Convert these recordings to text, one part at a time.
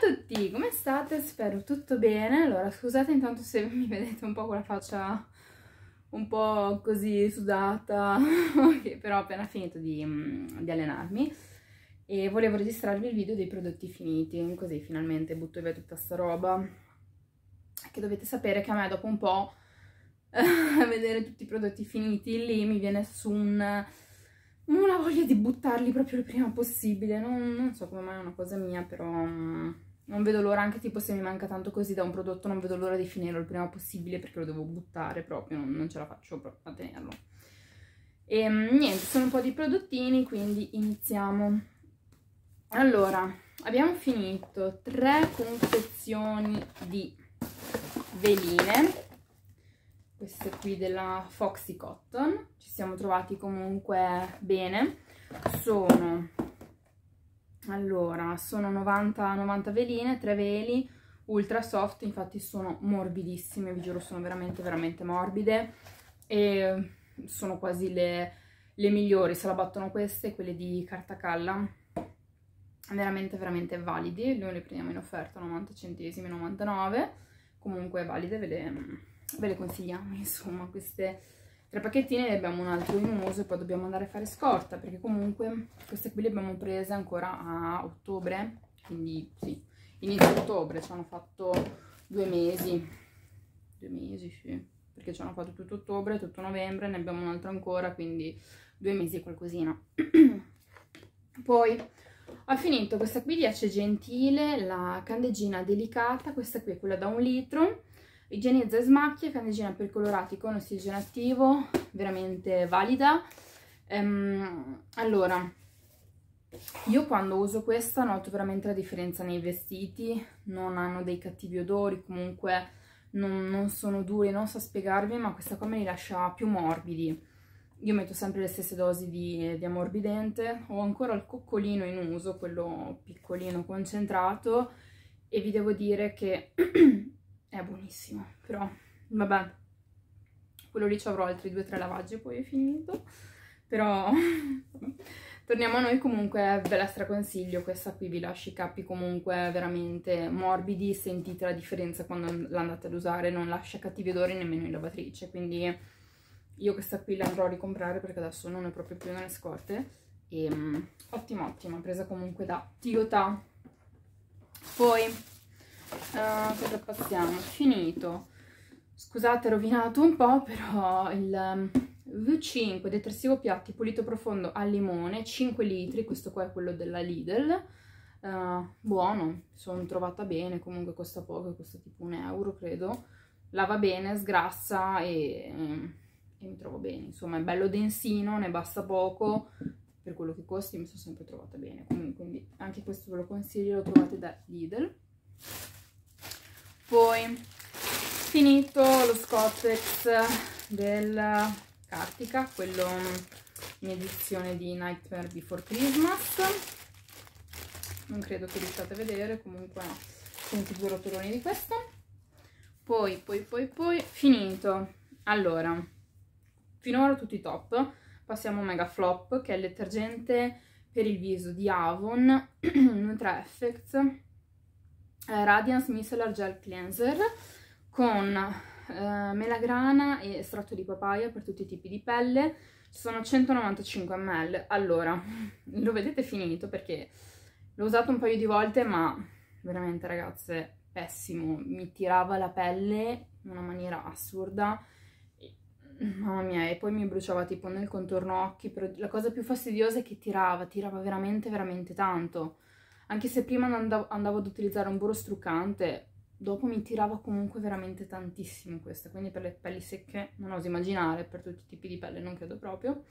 Ciao a tutti, come state? Spero tutto bene. Allora, scusate intanto se mi vedete un po' con la faccia un po' così sudata, okay, però ho appena finito di, mm, di, allenarmi e volevo registrarvi il video dei prodotti finiti, così finalmente butto via tutta sta roba. Che dovete sapere che a me dopo un po' a vedere tutti i prodotti finiti lì mi viene su un una voglia di buttarli proprio il prima possibile, non, non so come mai è una cosa mia, però mm, non vedo l'ora, anche tipo se mi manca tanto così da un prodotto, non vedo l'ora di finirlo il prima possibile perché lo devo buttare proprio, non, non ce la faccio proprio a tenerlo. E ehm, niente, sono un po' di prodottini, quindi iniziamo. Allora, abbiamo finito tre confezioni di veline, queste qui della Foxy Cotton, ci siamo trovati comunque bene, sono allora, sono 90, 90 veline, 3 veli, ultra soft, infatti sono morbidissime, vi giuro sono veramente veramente morbide e sono quasi le, le migliori, se la battono queste, quelle di carta calla. veramente veramente validi, noi le prendiamo in offerta 90 centesimi, 99, comunque valide, ve le, ve le consigliamo insomma queste tre pacchettini ne abbiamo un altro in uso e poi dobbiamo andare a fare scorta perché comunque queste qui le abbiamo prese ancora a ottobre quindi sì, inizio ottobre ci hanno fatto due mesi due mesi sì perché ci hanno fatto tutto ottobre, tutto novembre, ne abbiamo un altro ancora, quindi due mesi e qualcosina. Poi ho finito questa qui di Ace Gentile, la candeggina delicata, questa qui è quella da un litro, igienizza e smacchia, candeggina per colorati con ossigeno attivo, veramente valida. Ehm, allora, io quando uso questa noto veramente la differenza nei vestiti, non hanno dei cattivi odori, comunque non, non sono duri, non so spiegarvi, ma questa qua me li lascia più morbidi. Io metto sempre le stesse dosi di, di ammorbidente, ho ancora il coccolino in uso, quello piccolino concentrato, e vi devo dire che è buonissimo, però vabbè, quello lì ci avrò altri due o tre lavaggi e poi è finito, però torniamo a noi comunque, ve la straconsiglio, questa qui vi lascia i capi comunque veramente morbidi, sentite la differenza quando l'andate ad usare, non lascia cattivi odori nemmeno in lavatrice, quindi io questa qui la andrò a ricomprare perché adesso non ho proprio più nelle scorte e um, ottima ottima presa comunque da Tiota poi Uh, cosa passiamo? Finito. Scusate, rovinato un po', però il ehm, V5 detersivo piatti pulito profondo al limone, 5 litri, questo qua è quello della Lidl. Uh, buono, sono trovata bene, comunque costa poco, costa tipo un euro credo. Lava bene, sgrassa e, e mi trovo bene. Insomma è bello densino, ne basta poco, per quello che costi mi sono sempre trovata bene. Comunque, quindi anche questo ve lo consiglio, lo trovate da Lidl poi finito lo Scottex del Cartica quello in edizione di Nightmare Before Christmas non credo che riusciate a vedere comunque comunque due rotoloni di questo poi poi poi poi finito allora finora tutti top passiamo a Mega Flop che è il detergente per il viso di Avon Nutra Effects eh, Radiance Micellar Gel Cleanser con eh, melagrana e estratto di papaya per tutti i tipi di pelle sono 195 ml allora lo vedete finito perché l'ho usato un paio di volte ma veramente ragazze pessimo mi tirava la pelle in una maniera assurda mamma mia e poi mi bruciava tipo nel contorno occhi la cosa più fastidiosa è che tirava tirava veramente veramente tanto anche se prima andavo, andavo ad utilizzare un burro struccante, dopo mi tirava comunque veramente tantissimo questo, quindi per le pelli secche non oso immaginare, per tutti i tipi di pelle non credo proprio.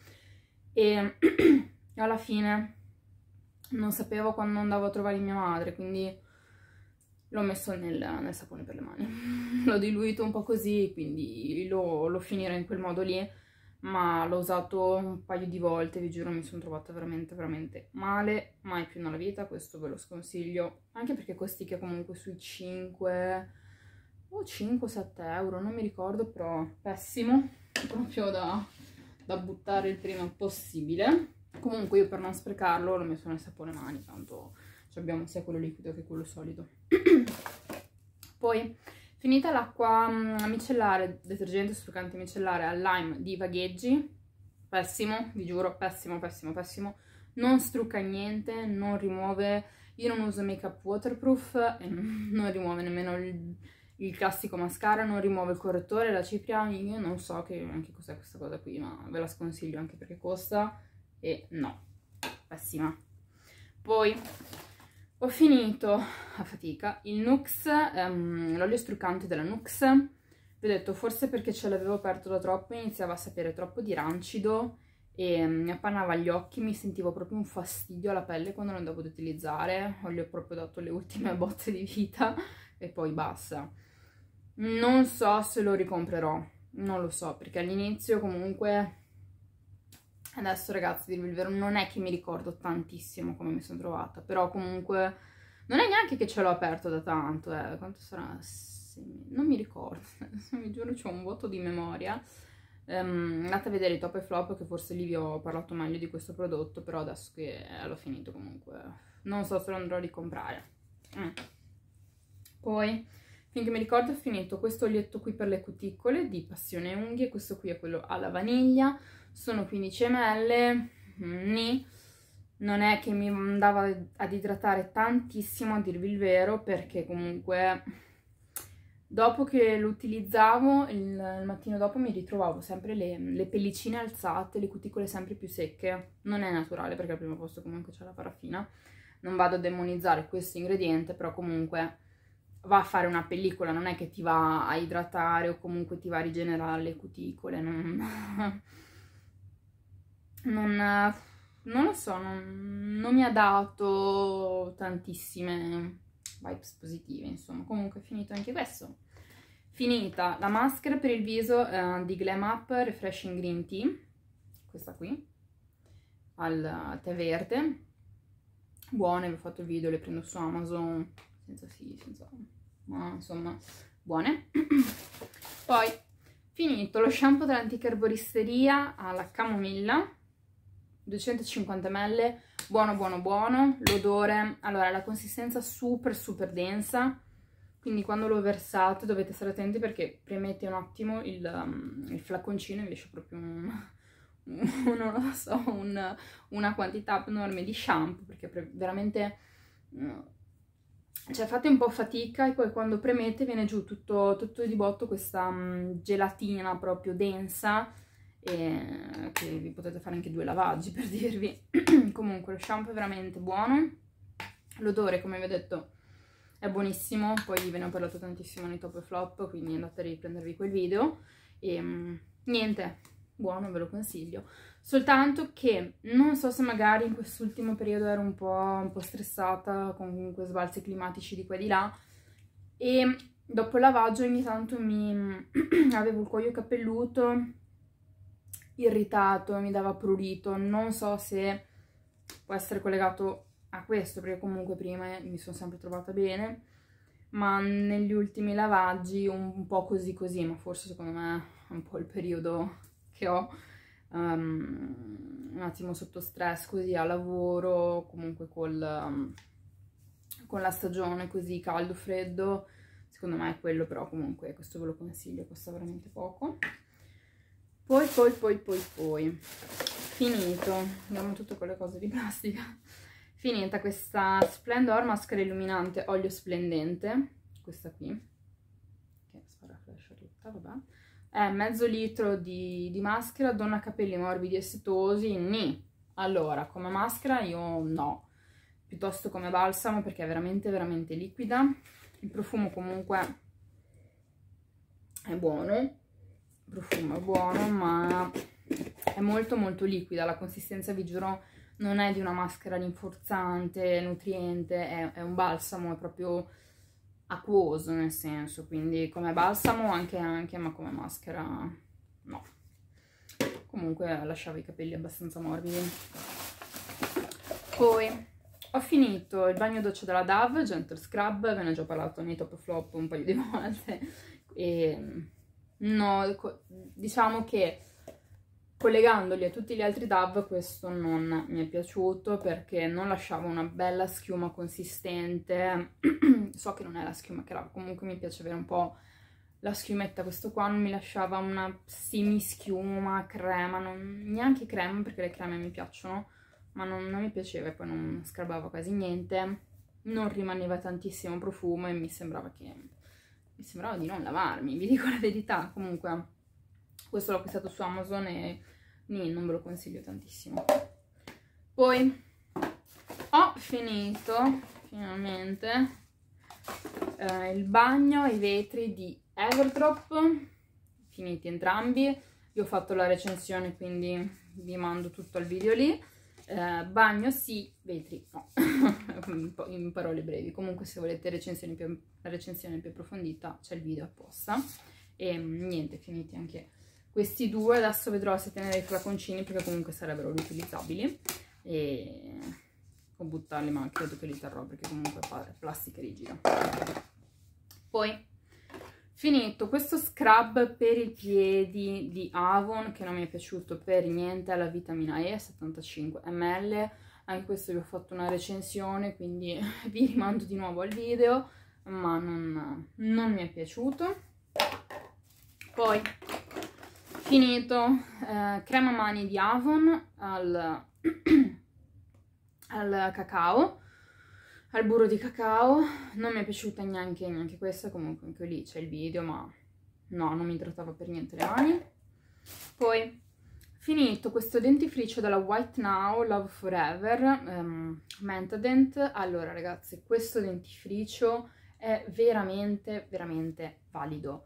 E alla fine non sapevo quando andavo a trovare mia madre, quindi l'ho messo nel, nel, sapone per le mani. l'ho diluito un po' così, quindi lo, lo finirò in quel modo lì ma l'ho usato un paio di volte, vi giuro mi sono trovata veramente veramente male, mai più nella vita, questo ve lo sconsiglio, anche perché costicchia comunque sui 5 o 5-7 euro, non mi ricordo, però pessimo, proprio da, da buttare il prima possibile. Comunque io per non sprecarlo l'ho messo nel sapone mani, tanto abbiamo sia quello liquido che quello solido. Poi Finita l'acqua mm, micellare, detergente struccante micellare al lime di Vagheggi, pessimo, vi giuro, pessimo, pessimo, pessimo, non strucca niente, non rimuove, io non uso make up waterproof e non rimuove nemmeno il, il classico mascara, non rimuove il correttore, la cipria, io non so che, anche cos'è questa cosa qui, ma ve la sconsiglio anche perché costa e no, pessima. Poi ho finito, a fatica, il Nux, um, l'olio struccante della Nux. Vi ho detto, forse perché ce l'avevo aperto da troppo, iniziava a sapere troppo di rancido e um, mi appannava gli occhi, mi sentivo proprio un fastidio alla pelle quando lo andavo ad utilizzare. Gli ho proprio dato le ultime bozze di vita e poi basta. Non so se lo ricomprerò, non lo so, perché all'inizio comunque Adesso ragazzi, dirvi il vero, non è che mi ricordo tantissimo come mi sono trovata, però comunque non è neanche che ce l'ho aperto da tanto, eh. quanto sarà? Non mi ricordo, mi giuro c'è un vuoto di memoria. Um, andate a vedere i top e flop che forse lì vi ho parlato meglio di questo prodotto, però adesso che l'ho finito comunque non so se lo andrò a ricomprare. Mm. Poi, finché mi ricordo ho finito questo olietto qui per le cuticole di Passione Unghie, questo qui è quello alla vaniglia, sono 15 ml, mm, non è che mi andava ad idratare tantissimo a dirvi il vero perché comunque dopo che lo utilizzavo il, mattino dopo mi ritrovavo sempre le, le pellicine alzate, le cuticole sempre più secche, non è naturale perché al primo posto comunque c'è la paraffina, non vado a demonizzare questo ingrediente però comunque va a fare una pellicola, non è che ti va a idratare o comunque ti va a rigenerare le cuticole, non... non, eh, non lo so, non, non mi ha dato tantissime vibes positive, insomma. Comunque è finito anche questo. Finita la maschera per il viso uh, di Glam Up Refreshing Green Tea, questa qui, al tè verde. Buone, vi ho fatto il video, le prendo su Amazon, senza sì, senza... ma insomma, buone. Poi, finito lo shampoo dell'anticarboristeria alla camomilla, 250 ml, buono buono buono, l'odore, allora la consistenza super super densa, quindi quando lo versate dovete stare attenti perché premete un attimo il, um, il flaconcino e proprio un, un, non lo so, una quantità enorme di shampoo perché veramente... Mm, cioè fate un po' fatica e poi quando premete viene giù tutto, tutto di botto questa um, gelatina proprio densa e che vi potete fare anche due lavaggi per dirvi comunque lo shampoo è veramente buono l'odore come vi ho detto è buonissimo poi ve ne ho parlato tantissimo nei top e flop quindi andate a riprendervi quel video e mm, niente buono ve lo consiglio soltanto che non so se magari in quest'ultimo periodo ero un po', un po' stressata con comunque sbalzi climatici di qua e di là e dopo il lavaggio ogni tanto mi avevo il cuoio capelluto irritato, mi dava prurito, non so se può essere collegato a questo, perché comunque prima mi sono sempre trovata bene, ma negli ultimi lavaggi un po' così così, ma forse secondo me è un po' il periodo che ho um, un attimo sotto stress così a lavoro, comunque col, um, con la stagione così caldo, freddo, secondo me è quello però comunque questo ve lo consiglio, costa veramente poco poi poi poi poi poi finito andiamo tutte quelle cose di plastica finita questa Splendor maschera illuminante olio splendente questa qui che spara flash tutta vabbè è mezzo litro di, di maschera donna capelli morbidi e setosi ni allora come maschera io no piuttosto come balsamo perché è veramente veramente liquida il profumo comunque è buono profumo è buono ma è molto molto liquida, la consistenza vi giuro non è di una maschera rinforzante, nutriente, è, è un balsamo, è proprio acquoso nel senso, quindi come balsamo anche anche, ma come maschera no. Comunque lasciava i capelli abbastanza morbidi. Poi ho finito il bagno doccia della Dove, Gentle Scrub, ve ne ho già parlato nei top flop un paio di volte e No, diciamo che collegandoli a tutti gli altri DAV questo non mi è piaciuto perché non lasciava una bella schiuma consistente. so che non è la schiuma che era, comunque mi piace avere un po' la schiumetta. Questo qua non mi lasciava una semi-schiuma, crema, non, neanche crema perché le creme mi piacciono, ma non, non mi piaceva e poi non scrabava quasi niente. Non rimaneva tantissimo profumo e mi sembrava che mi sembrava di non lavarmi, vi dico la verità, comunque questo l'ho acquistato su Amazon e nì, non ve lo consiglio tantissimo. Poi ho finito finalmente eh, il bagno e i vetri di Everdrop, finiti entrambi, Io ho fatto la recensione quindi vi mando tutto al video lì eh, bagno sì, vetri no, in parole brevi. Comunque se volete recensione più, recensione più approfondita c'è il video apposta. E mm, niente, finiti anche questi due. Adesso vedrò se tenere i flaconcini perché comunque sarebbero riutilizzabili. E o buttarli, ma credo che li terrò perché comunque è plastica rigida. Poi Finito questo scrub per i piedi di Avon, che non mi è piaciuto per niente, alla vitamina E, 75 ml. Anche questo vi ho fatto una recensione, quindi vi rimando di nuovo al video, ma non, non mi è piaciuto. Poi, finito, eh, crema mani di Avon al, al cacao al burro di cacao, non mi è piaciuta neanche, neanche questa, comunque anche lì c'è il video, ma no, non mi idratava per niente le mani. Poi, finito questo dentifricio della White Now Love Forever, um, Mentadent, allora ragazzi, questo dentifricio è veramente, veramente valido.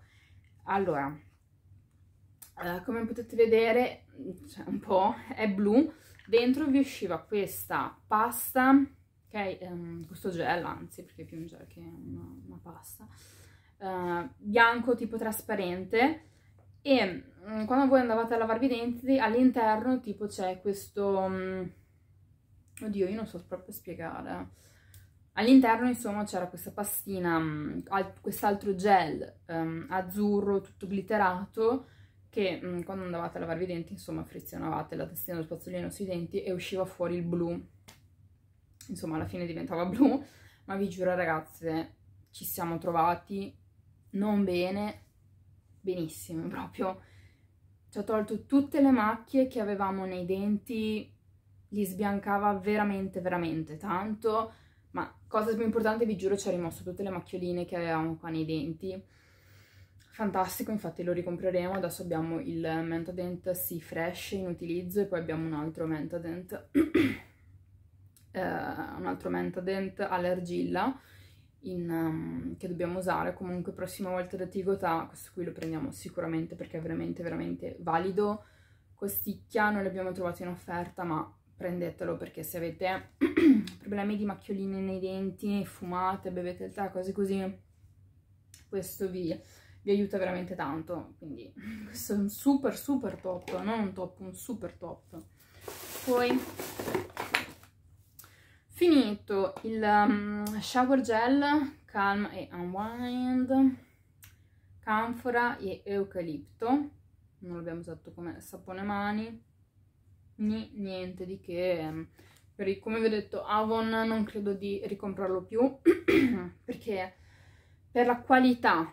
Allora, eh, come potete vedere, cioè un po', è blu, dentro vi usciva questa pasta ok? Um, questo gel, anzi, perché è più un gel che una, una pasta. Uh, bianco tipo trasparente e um, quando voi andavate a lavarvi i denti all'interno tipo c'è questo... Um, oddio, io non so proprio spiegare. All'interno, insomma, c'era questa pastina, mm, al, quest'altro gel ehm, azzurro tutto glitterato che quando andavate a lavarvi i denti, insomma, frizionavate la testina dello spazzolino sui denti e usciva fuori il blu insomma alla fine diventava blu, ma vi giuro ragazze, ci siamo trovati non bene, benissimo proprio. Ci ha tolto tutte le macchie che avevamo nei denti, li sbiancava veramente, veramente tanto, ma cosa più importante vi giuro ci ha rimosso tutte le macchioline che avevamo qua nei denti. Fantastico, infatti lo ricompreremo, adesso abbiamo il Mentadent Sea Fresh in utilizzo e poi abbiamo un altro Mentadent eh, un altro Mentadent all'argilla um, che dobbiamo usare. Comunque prossima volta da Tigotà, questo qui lo prendiamo sicuramente perché è veramente veramente valido. Costicchia non l'abbiamo trovato in offerta ma prendetelo perché se avete problemi di macchioline nei denti, fumate, bevete il tè, cose così, questo vi, vi, aiuta veramente tanto, quindi questo è un super super top, non un top, un super top. Poi finito il um, shower gel calm e unwind canfora e eucalipto non l'abbiamo usato come sapone mani né niente di che per, come vi ho detto Avon non credo di ricomprarlo più perché per la qualità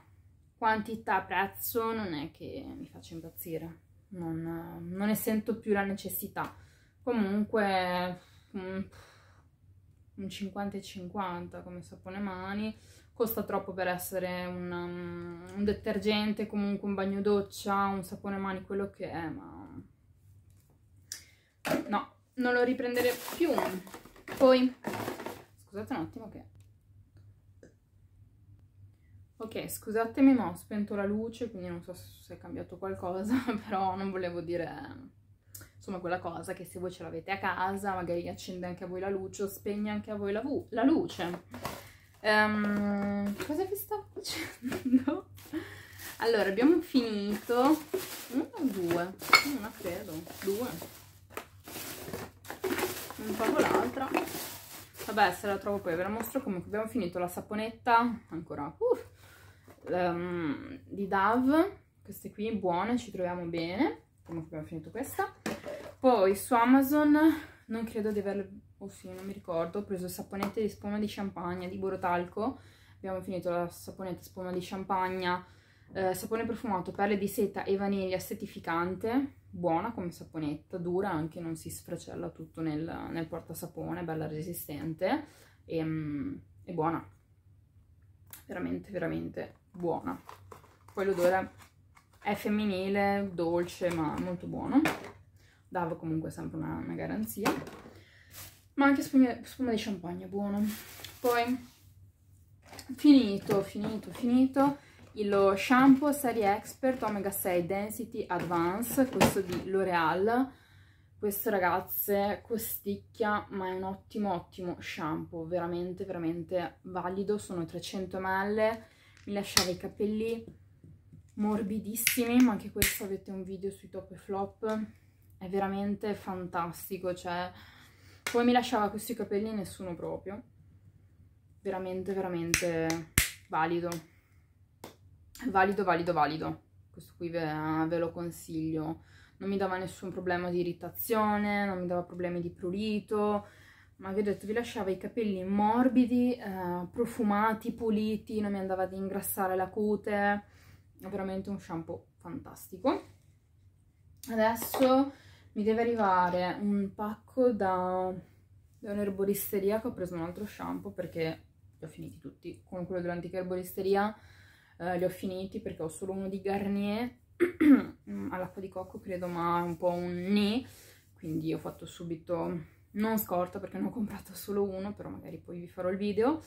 quantità prezzo non è che mi faccia impazzire non, non ne sento più la necessità comunque mh, mm, un 50 e 50 come sapone mani, costa troppo per essere una, mm, un detergente, comunque un bagno doccia, un sapone mani, quello che è, ma no, non lo riprendere più. Poi, scusate un attimo che... Ok, scusatemi ma ho spento la luce, quindi non so se è cambiato qualcosa, però non volevo dire insomma quella cosa che se voi ce l'avete a casa magari accende anche a voi la luce o spegne anche a voi la, la luce um, cosa vi stavo facendo? allora abbiamo finito uno o due? una credo, due un po' l'altra vabbè se la trovo poi ve la mostro comunque abbiamo finito la saponetta ancora uh, um, di Dove queste qui buone ci troviamo bene comunque abbiamo finito questa poi su Amazon, non credo di averlo, oh sì, non mi ricordo, ho preso il saponette di spuma di champagne di Borotalco, abbiamo finito la saponetta spuma di champagne, eh, sapone profumato, perle di seta e vaniglia setificante, buona come saponetta, dura anche, non si sfracella tutto nel, nel portasapone, bella resistente e, mh, mm, e buona, veramente veramente buona. Poi l'odore è femminile, dolce ma molto buono. DAV comunque sempre una, una garanzia, ma anche spuma, spuma, di champagne, buono. Poi, finito, finito, finito, lo shampoo serie expert omega 6 density advance, questo di L'Oreal, questo ragazze costicchia ma è un ottimo ottimo shampoo, veramente veramente valido, sono 300 ml, mi lasciava i capelli morbidissimi, ma anche questo avete un video sui top e flop, è veramente fantastico, cioè come mi lasciava questi capelli nessuno proprio, veramente veramente valido, valido, valido, valido, questo qui ve, ve lo consiglio, non mi dava nessun problema di irritazione, non mi dava problemi di prurito, ma vi ho detto vi lasciava i capelli morbidi, eh, profumati, puliti, non mi andava ad ingrassare la cute, è veramente un shampoo fantastico. Adesso mi deve arrivare un pacco da, da un'erboristeria che ho preso un altro shampoo perché li ho finiti tutti. Con quello dell'antica erboristeria eh, li ho finiti perché ho solo uno di Garnier all'acqua di cocco credo ma è un po' un ne. Quindi ho fatto subito, non scorta perché ne ho comprato solo uno però magari poi vi farò il video.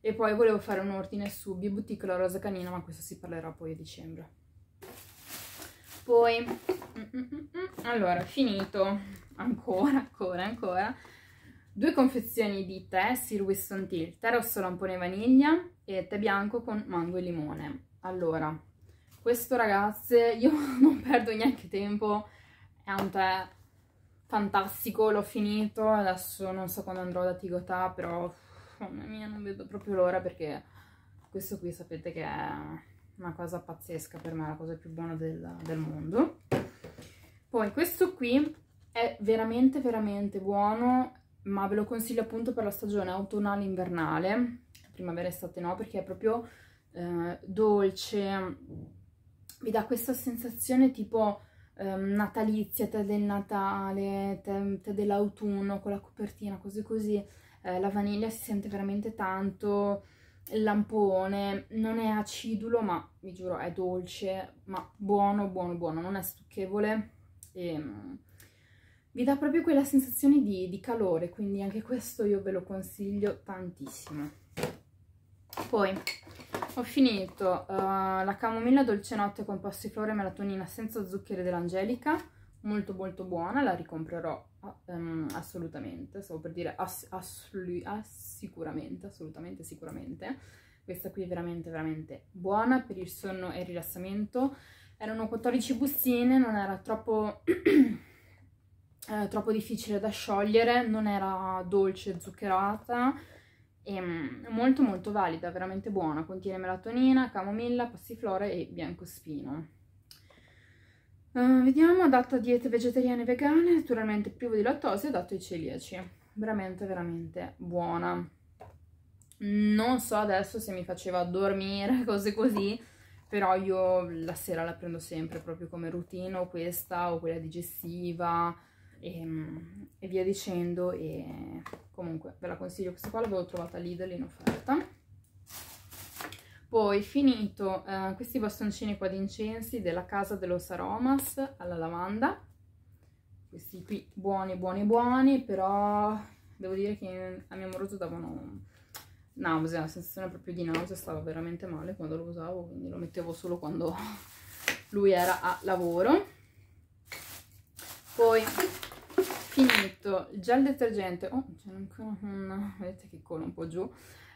E poi volevo fare un ordine su Biboutique La Rosa Canina ma questo si parlerà poi a dicembre. Poi, allora, finito, ancora, ancora, ancora, due confezioni di tè Sir Winston Teal, tè rosso lampone vaniglia e tè bianco con mango e limone. Allora, questo ragazze, io non perdo neanche tempo, è un tè fantastico, l'ho finito, adesso non so quando andrò da Tigotà, però mamma mia non vedo proprio l'ora perché questo qui sapete che è una cosa pazzesca per me, la cosa più buona del, del mondo. Poi questo qui è veramente veramente buono, ma ve lo consiglio appunto per la stagione autunnale-invernale, primavera estate no, perché è proprio eh, dolce, mi dà questa sensazione tipo eh, natalizia, te del Natale, te, te dell'autunno, con la copertina, cose così. Eh, la vaniglia si sente veramente tanto, il lampone non è acidulo ma vi giuro è dolce ma buono buono buono non è stucchevole e vi mm, dà proprio quella sensazione di, di, calore quindi anche questo io ve lo consiglio tantissimo poi ho finito uh, la camomilla dolce notte con passiflore e melatonina senza zuccheri dell'angelica molto molto buona la ricomprerò um, assolutamente, stavo per dire ass sicuramente, assolutamente, sicuramente. Questa qui è veramente, veramente buona per il sonno e il rilassamento. Erano 14 bustine, non era troppo, eh, troppo difficile da sciogliere, non era dolce, zuccherata, è ehm, molto molto valida, veramente buona, contiene melatonina, camomilla, passiflora e biancospino. Uh, vediamo, adatto a diete vegetariane e vegane, naturalmente privo di lattosio, adatto ai celiaci. Veramente, veramente buona. Non so adesso se mi faceva dormire, cose così, però io la sera la prendo sempre proprio come routine, questa o quella digestiva, e, ehm, e via dicendo, e comunque ve la consiglio questa qua, l'avevo trovata lì in offerta. Poi finito eh, questi bastoncini qua di incensi della Casa dello Saromas alla lavanda. Questi qui buoni, buoni, buoni, però devo dire che a mio amoroso davano nausea, la sensazione proprio di nausea, stava veramente male quando lo usavo, quindi lo mettevo solo quando lui era a lavoro. Poi finito il gel detergente, oh c'è ancora un, vedete che cola un po' giù,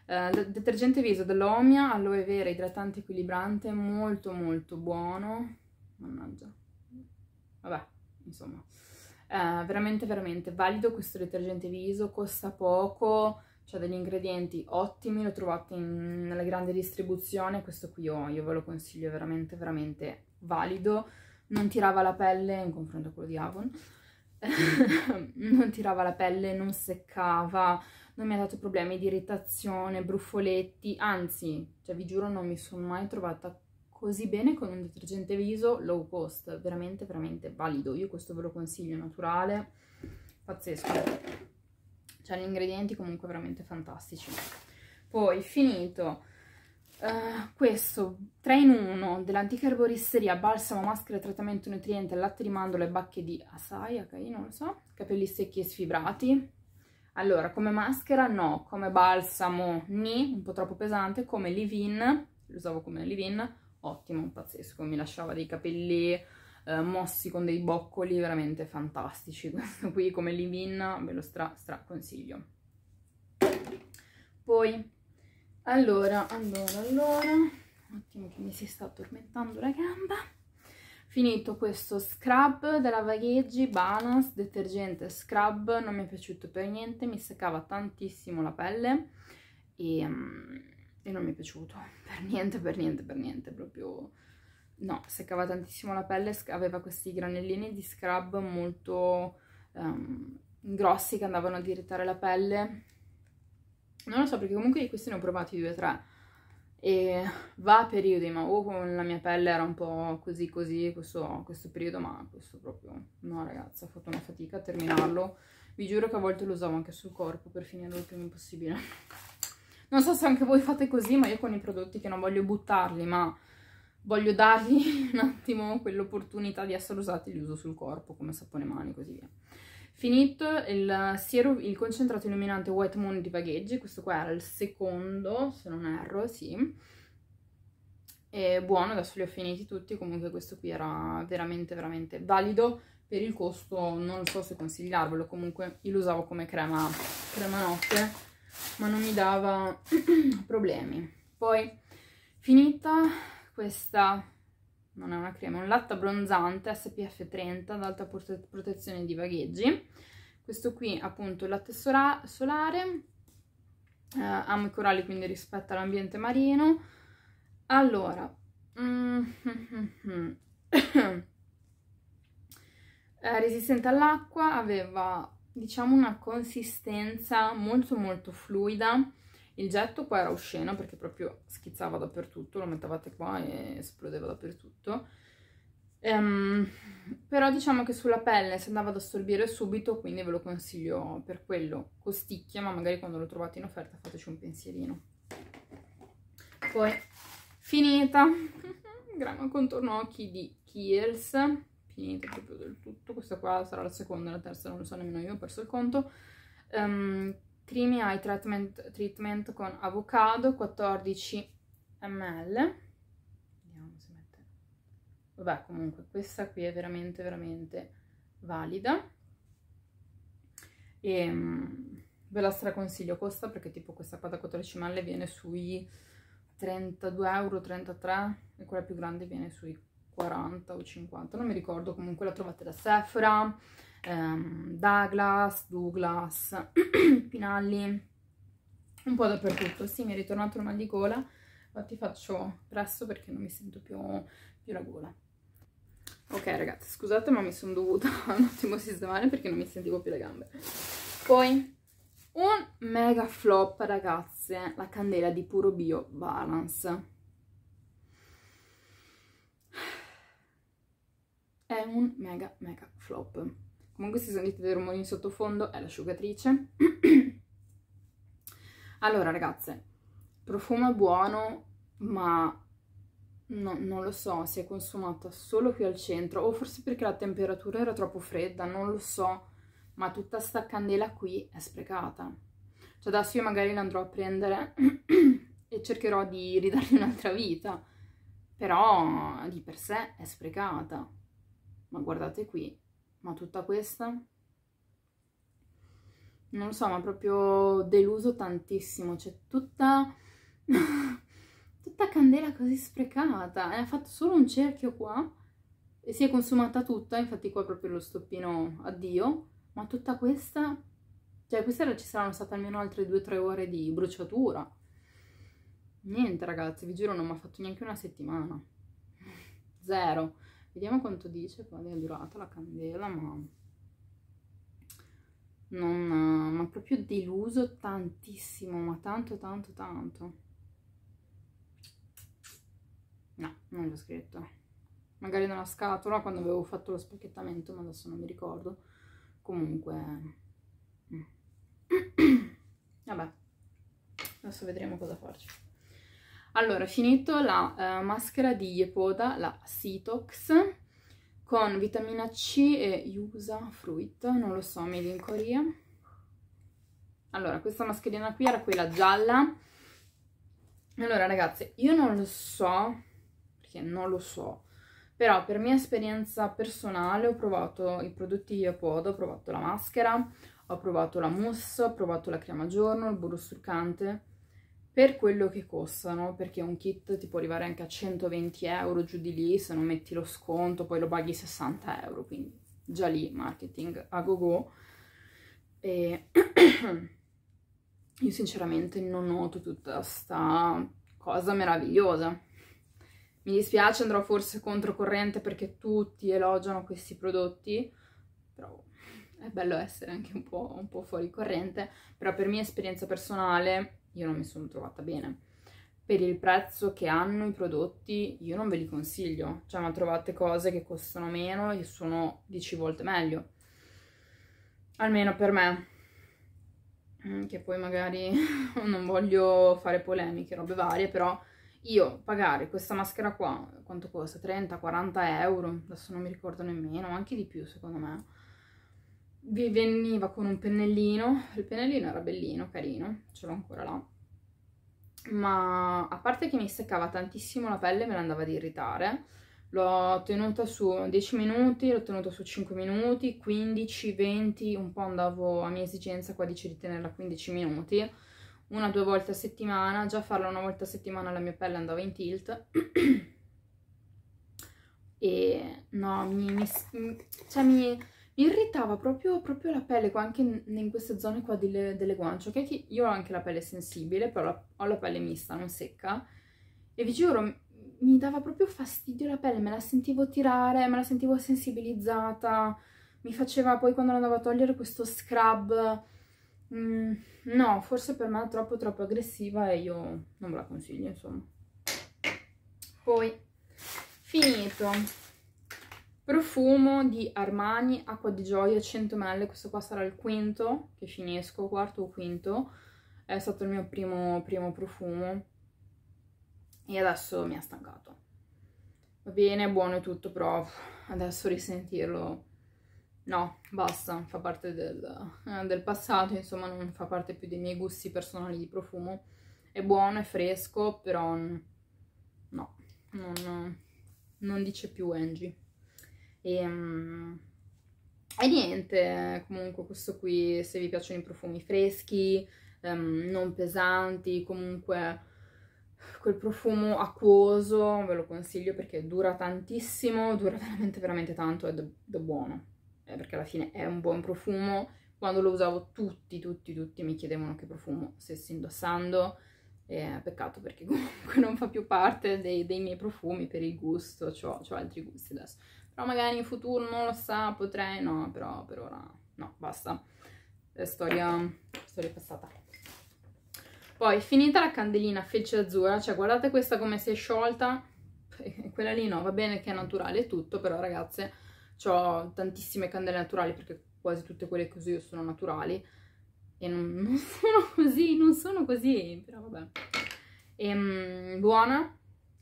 eh, detergente viso dell'Omia, aloe vera, idratante equilibrante, molto molto buono. Mannaggia. Vabbè, insomma. Eh, veramente veramente valido questo detergente viso, costa poco, ha degli ingredienti ottimi, lo trovate in, nella grande distribuzione, questo qui io, io ve lo consiglio, veramente veramente valido, non tirava la pelle in confronto a quello di Avon, non tirava la pelle, non seccava, non mi ha dato problemi di irritazione, brufoletti, anzi, cioè vi giuro non mi sono mai trovata così bene con un detergente viso low cost, veramente veramente valido, io questo ve lo consiglio, naturale, pazzesco, cioè gli ingredienti comunque veramente fantastici. Poi finito... Uh, questo 3 in 1 dell'antica erboristeria, balsamo, maschera, trattamento nutriente, latte di mandorla e bacche di asai, okay, non lo so, capelli secchi e sfibrati, allora, come maschera no, come balsamo ni, un po' troppo pesante, come leave-in, lo usavo come leave-in, ottimo, pazzesco, mi lasciava dei capelli eh, mossi con dei boccoli veramente fantastici. Questo qui come leave-in ve lo stra, stra consiglio. Poi, allora, allora, allora, un attimo che mi si sta addormentando la gamba finito questo scrub della Vagheggi Balance detergente scrub, non mi è piaciuto per niente, mi seccava tantissimo la pelle e, mm, e non mi è piaciuto per niente, per niente, per niente, proprio no, seccava tantissimo la pelle, aveva questi granellini di scrub molto um, grossi che andavano ad irritare la pelle, non lo so perché comunque di questi ne ho provati due o tre, e va a periodi, ma oh, con la mia pelle era un po' così così questo, questo periodo, ma questo proprio, no ragazzi, ho fatto una fatica a terminarlo. Vi giuro che a volte lo usavo anche sul corpo per finirlo il prima possibile. Non so se anche voi fate così, ma io con i prodotti che non voglio buttarli, ma voglio dargli un attimo quell'opportunità di essere usati, li uso sul corpo come sapone mani e così via. Finito il, siero, il concentrato illuminante White Moon di Vagheggi, questo qua era il secondo, se non erro, sì. È buono, adesso li ho finiti tutti, comunque questo qui era veramente, veramente valido per il costo, non so se consigliarvelo, comunque io lo usavo come crema, crema notte, ma non mi dava problemi. Poi, finita questa non è una crema, è un latte abbronzante SPF 30 ad alta protezione di vagheggi. Questo qui appunto è latte sola solare, eh, amo i coralli quindi rispetto all'ambiente marino. Allora, mm -hmm. resistente all'acqua, aveva diciamo una consistenza molto molto fluida, il getto qua era osceno perché proprio schizzava dappertutto, lo mettevate qua e esplodeva dappertutto. Um, però diciamo che sulla pelle si andava ad assorbire subito, quindi ve lo consiglio per quello. Costicchia, ma magari quando lo trovate in offerta fateci un pensierino. Poi, finita, gramma contorno occhi di Kiehl's, finita proprio del tutto. Questa qua sarà la seconda, la terza, non lo so nemmeno io, ho perso il conto. Um, Creamy Eye Treatment, treatment con avocado, 14 ml. Vediamo se mette... Vabbè, comunque, questa qui è veramente, veramente valida. E ehm, ve la straconsiglio, costa perché tipo questa qua da 14 ml viene sui 32 euro, 33, e quella più grande viene sui 40 o 50, non mi ricordo, comunque la trovate da Sephora, ehm, Douglas, Douglas, Pinalli, un po' dappertutto. Sì, mi è ritornato il mal di gola, infatti faccio presto perché non mi sento più, più la gola. Ok ragazzi, scusate ma mi sono dovuta un attimo sistemare perché non mi sentivo più le gambe. Poi un mega flop ragazze, la candela di Puro Bio Balance. È un mega mega flop comunque se sentite dei rumori in sottofondo è l'asciugatrice allora ragazze profumo è buono ma no, non lo so si è consumata solo qui al centro o forse perché la temperatura era troppo fredda non lo so ma tutta sta candela qui è sprecata cioè adesso io magari l'andrò a prendere e cercherò di ridargli un'altra vita però di per sé è sprecata ma guardate qui ma tutta questa? Non lo so, ma proprio deluso tantissimo, cioè tutta... tutta candela così sprecata, e eh, ha fatto solo un cerchio qua e si è consumata tutta, infatti qua è proprio lo stoppino addio, ma tutta questa... Cioè, questa ci saranno state almeno altre 2-3 ore di bruciatura. Niente, ragazzi, vi giuro, non mi ha fatto neanche una settimana. Zero. Vediamo quanto dice quale è durata la candela, ma non ma proprio deluso tantissimo, ma tanto tanto tanto. No, non l'ho scritto. Magari nella scatola quando avevo fatto lo spacchettamento, ma adesso non mi ricordo. Comunque mm. Vabbè. Adesso vedremo cosa farci. Allora, ho finito la uh, maschera di Yepoda, la Sitox, con vitamina C e Yusa Fruit, non lo so, made in Korea. Allora, questa mascherina qui era quella gialla. Allora, ragazzi, io non lo so, perché non lo so, però per mia esperienza personale ho provato i prodotti Yepoda, ho provato la maschera, ho provato la mousse, ho provato la crema giorno, il burro struccante per quello che costano, perché un kit ti può arrivare anche a 120 euro giù di lì, se non metti lo sconto poi lo paghi 60 euro, quindi già lì marketing a go go. E io sinceramente non noto tutta sta cosa meravigliosa. Mi dispiace, andrò forse controcorrente perché tutti elogiano questi prodotti, però è bello essere anche un po', un po fuori corrente, però per mia esperienza personale io non mi sono trovata bene. Per il prezzo che hanno i prodotti io non ve li consiglio, cioè ma trovate cose che costano meno e sono 10 volte meglio, almeno per me, mm, che poi magari non voglio fare polemiche, robe varie, però io pagare questa maschera qua, quanto costa? 30-40 euro, adesso non mi ricordo nemmeno, anche di più secondo me, vi veniva con un pennellino, il pennellino era bellino, carino, ce l'ho ancora là, ma a parte che mi seccava tantissimo la pelle, me la andava ad irritare, l'ho tenuta su 10 minuti, l'ho tenuta su 5 minuti, 15, 20, un po' andavo a mia esigenza, qua dice di tenerla 15 minuti, una o due volte a settimana, già farla una volta a settimana la mia pelle andava in tilt, e no, mi, mi, cioè mi irritava proprio, proprio la pelle qua, anche in, in queste zone qua delle, delle guance, ok? Che io ho anche la pelle sensibile, però ho la pelle mista, non secca, e vi giuro, mi dava proprio fastidio la pelle, me la sentivo tirare, me la sentivo sensibilizzata, mi faceva poi quando andavo a togliere questo scrub, mm, no, forse per me è troppo troppo aggressiva e io non ve la consiglio, insomma. Poi, finito Profumo di Armani Acqua di Gioia 100 ml, questo qua sarà il quinto che finisco, quarto o quinto, è stato il mio primo, primo profumo e adesso mi ha stancato. Va bene, buono e tutto, però adesso risentirlo no, basta, fa parte del, eh, del, passato, insomma non fa parte più dei miei gusti personali di profumo. È buono, è fresco, però no, non, non dice più Angie. E, um, e niente, comunque questo qui, se vi piacciono i profumi freschi, um, non pesanti, comunque quel profumo acquoso, ve lo consiglio perché dura tantissimo, dura veramente veramente tanto ed è buono, eh, perché alla fine è un buon profumo. Quando lo usavo tutti, tutti, tutti mi chiedevano che profumo stessi indossando, eh, peccato perché comunque non fa più parte dei, dei miei profumi per il gusto, ho altri gusti adesso però magari in futuro non lo sa, potrei, no, però per ora no, basta, è storia, storia passata. Poi, finita la candelina fece azzurra, cioè guardate questa come si è sciolta, quella lì no, va bene che è naturale e tutto, però ragazze, ho tantissime candele naturali perché quasi tutte quelle che uso io sono naturali e non, non sono così, non sono così, però vabbè. E, ehm, buona.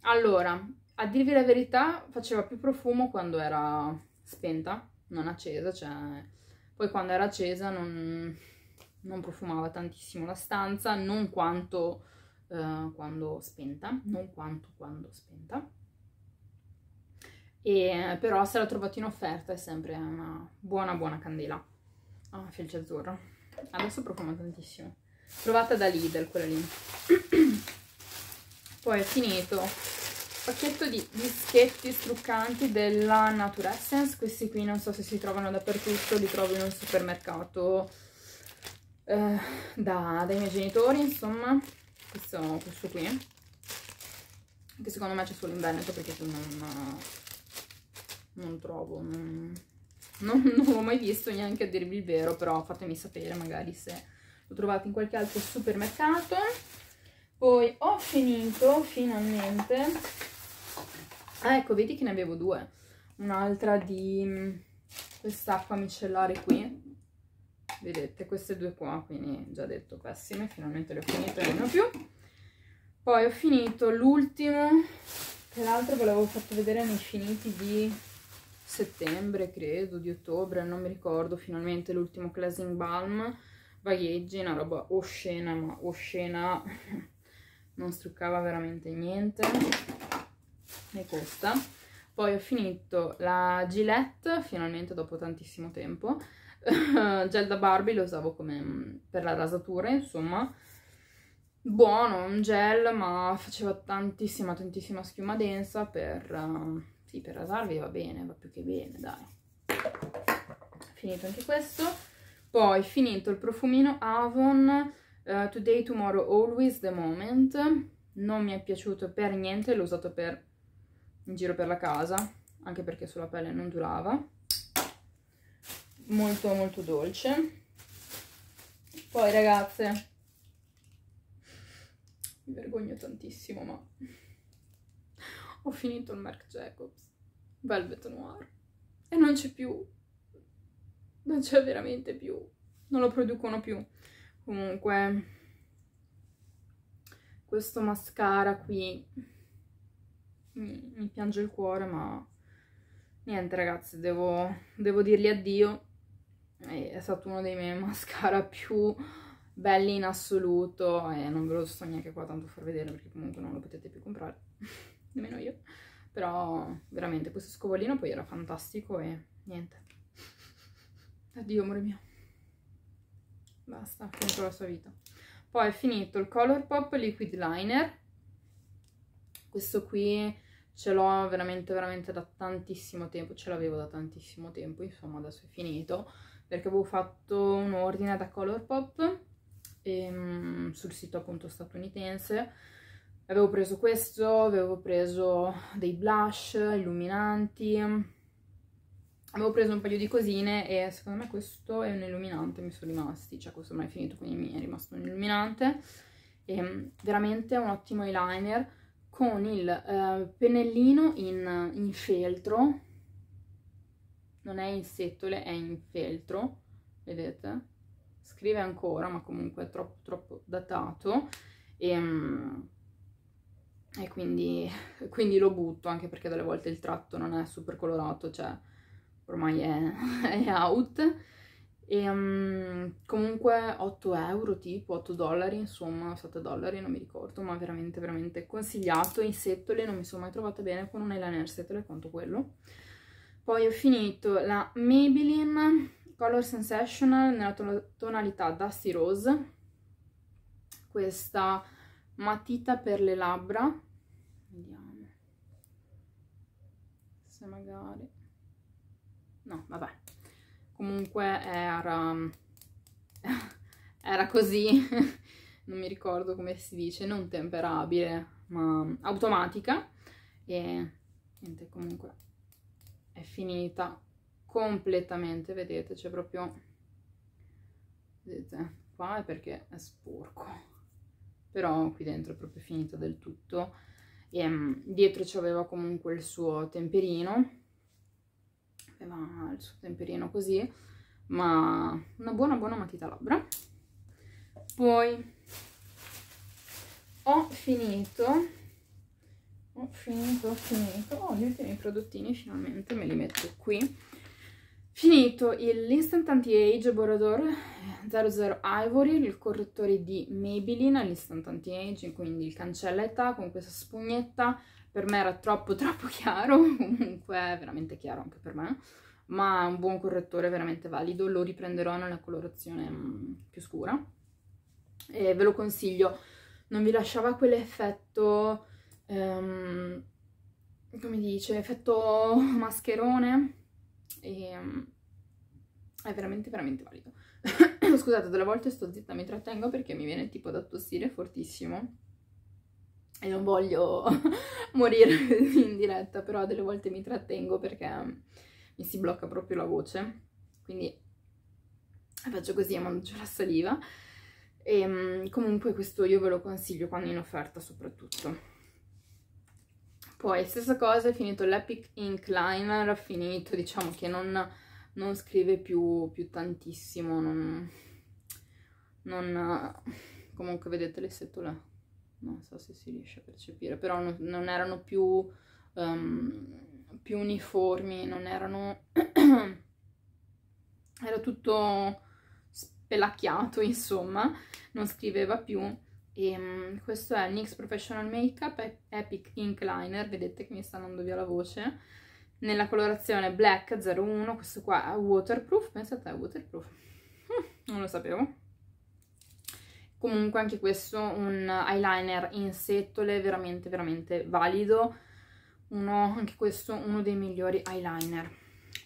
Allora, a dirvi la verità faceva più profumo quando era spenta, non accesa, cioè poi quando era accesa non, non profumava tantissimo la stanza, non quanto eh, quando spenta, non quanto quando spenta. E, però se la trovate in offerta è sempre una buona buona candela. Ah, felce azzurra. Adesso profuma tantissimo. Trovata da Lidl quella lì. poi è finito pacchetto di dischetti struccanti della Nature Essence, questi qui non so se si trovano dappertutto, li trovo in un supermercato eh, da, dai miei genitori, insomma, questo, questo qui, che secondo me c'è solo in Veneto perché non, non trovo, non, non, non l'ho mai visto neanche a dirvi il vero, però fatemi sapere magari se lo trovate in qualche altro supermercato. Poi ho finito finalmente Ah, ecco, vedi che ne avevo due. Un'altra di mm, questa acqua micellare qui. Vedete, queste due qua, quindi già detto pessime, finalmente le ho finite, non ho più. Poi ho finito l'ultimo, l'altro ve l'avevo fatto vedere nei finiti di settembre, credo, di ottobre, non mi ricordo, finalmente l'ultimo Cleansing Balm, vagheggi, una roba oscena, ma oscena, non struccava veramente niente e questa. Poi ho finito la Gillette, finalmente dopo tantissimo tempo. Gel da Barbie lo usavo come mm, per la rasatura, insomma. Buono, un gel, ma faceva tantissima, tantissima schiuma densa per... Uh, sì, per rasarvi va bene, va più che bene, dai. Finito anche questo. Poi finito il profumino Avon uh, Today, Tomorrow, Always, The Moment. Non mi è piaciuto per niente, l'ho usato per in giro per la casa, anche perché sulla pelle non durava. Molto molto dolce. Poi ragazze, mi vergogno tantissimo, ma ho finito il Marc Jacobs Velvet Noir e non c'è più, non c'è veramente più, non lo producono più. Comunque, questo mascara qui mi, mi piange il cuore, ma niente ragazzi, devo, devo dirgli addio. È stato uno dei miei mascara più belli in assoluto e non ve lo sto neanche qua tanto a far vedere perché comunque non lo potete più comprare, nemmeno io. Però veramente questo scovolino poi era fantastico e niente. Addio amore mio. Basta, contro la sua vita. Poi è finito il Colourpop Liquid Liner. Questo qui ce l'ho veramente veramente da tantissimo tempo, ce l'avevo da tantissimo tempo, insomma adesso è finito, perché avevo fatto un ordine da Colourpop e, ehm, sul sito appunto statunitense, avevo preso questo, avevo preso dei blush illuminanti, avevo preso un paio di cosine e secondo me questo è un illuminante, mi sono rimasti, cioè questo non è finito quindi mi è rimasto un illuminante, e, ehm, veramente un ottimo eyeliner, con il eh, pennellino in, in feltro, non è in setole, è in feltro, vedete? Scrive ancora, ma comunque è troppo, troppo datato, e, ehm, e quindi, quindi, lo butto, anche perché delle volte il tratto non è super colorato, cioè ormai è, è out. E um, comunque 8 euro tipo, 8 dollari, insomma 7 dollari, non mi ricordo, ma veramente veramente consigliato. In setole non mi sono mai trovata bene con un eyeliner setole quanto quello. Poi ho finito la Maybelline Color Sensational nella tonalità Dusty Rose. Questa matita per le labbra. Vediamo se magari... No, vabbè comunque era, era così, non mi ricordo come si dice, non temperabile, ma automatica e niente, comunque è finita completamente, vedete, c'è proprio, vedete, qua è perché è sporco, però qui dentro è proprio finita del tutto e mm, dietro c'aveva comunque il suo temperino aveva il suo temperino così, ma una buona buona matita labbra. Poi ho finito, ho finito, ho finito, ho oh, gli ultimi prodottini finalmente, me li metto qui. Finito l'Instant Anti-Age Borador 00 eh, Ivory, il correttore di Maybelline, l'Instant Anti-Age, quindi il cancella età con questa spugnetta, per me era troppo troppo chiaro, comunque è veramente chiaro anche per me, ma un buon correttore veramente valido, lo riprenderò nella colorazione mm, più scura e ve lo consiglio, non vi lasciava quell'effetto, ehm, come dice, effetto mascherone, e, um, è veramente veramente valido. Scusate, delle volte sto zitta, mi trattengo perché mi viene tipo da tossire fortissimo e non voglio morire in diretta, però delle volte mi trattengo perché mi si blocca proprio la voce, quindi faccio così e mando giù la saliva. E, ehm, comunque questo io ve lo consiglio quando è in offerta soprattutto. Poi stessa cosa, è finito l'Epic Ink Liner, ha finito, diciamo che non, non scrive più, più tantissimo, non, non, Comunque vedete le setole non so se si riesce a percepire, però non, non erano più, um, più, uniformi, non erano... era tutto spelacchiato, insomma, non scriveva più. E um, questo è NYX Professional Makeup Epic Ink Liner, vedete che mi sta andando via la voce, nella colorazione Black 01, questo qua è waterproof, pensate è waterproof, non lo sapevo Comunque anche questo un eyeliner in setole veramente veramente valido, uno, anche questo uno dei migliori eyeliner.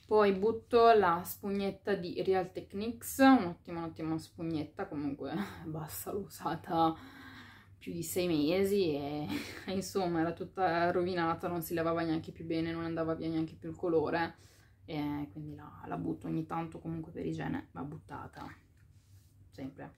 Poi butto la spugnetta di Real Techniques, un'ottima un'ottima spugnetta, comunque basta l'ho usata più di sei mesi e insomma era tutta rovinata, non si lavava neanche più bene, non andava via neanche più il colore e quindi la, la butto ogni tanto comunque per igiene, va buttata sempre.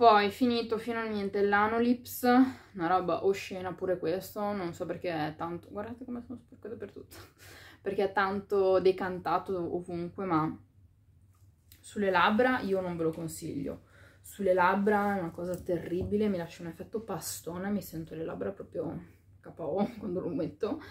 Poi finito finalmente l'Anolips, una roba oscena pure questo, non so perché è tanto, guardate come sono sporco dappertutto, perché è tanto decantato ovunque, ma sulle labbra io non ve lo consiglio. Sulle labbra è una cosa terribile, mi lascia un effetto pastone, mi sento le labbra proprio KO quando lo metto.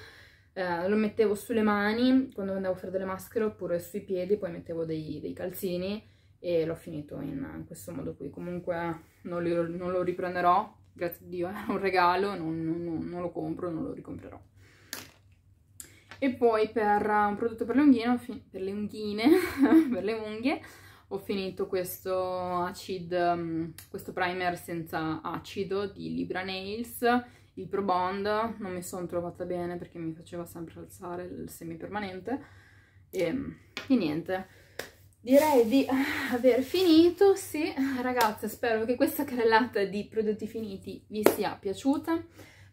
Eh, lo mettevo sulle mani quando andavo a fare delle maschere oppure sui piedi, poi mettevo dei, dei calzini e l'ho finito in, in, questo modo qui. Comunque non, li, non lo riprenderò, grazie a Dio, è un regalo, non, non, non, lo compro, non lo ricomprerò. E poi per un prodotto per le unghine, per le unghine, per le unghie, ho finito questo acid, mm, questo primer senza acido di Libra Nails, il Pro Bond, non mi sono trovata bene perché mi faceva sempre alzare il semi permanente e, e niente, direi di aver finito, sì, ragazze spero che questa carrellata di prodotti finiti vi sia piaciuta,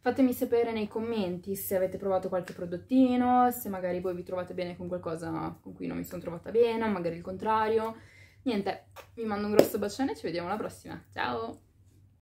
fatemi sapere nei commenti se avete provato qualche prodottino, se magari voi vi trovate bene con qualcosa con cui non mi sono trovata bene, magari il contrario, niente, vi mando un grosso bacione ci vediamo alla prossima, ciao!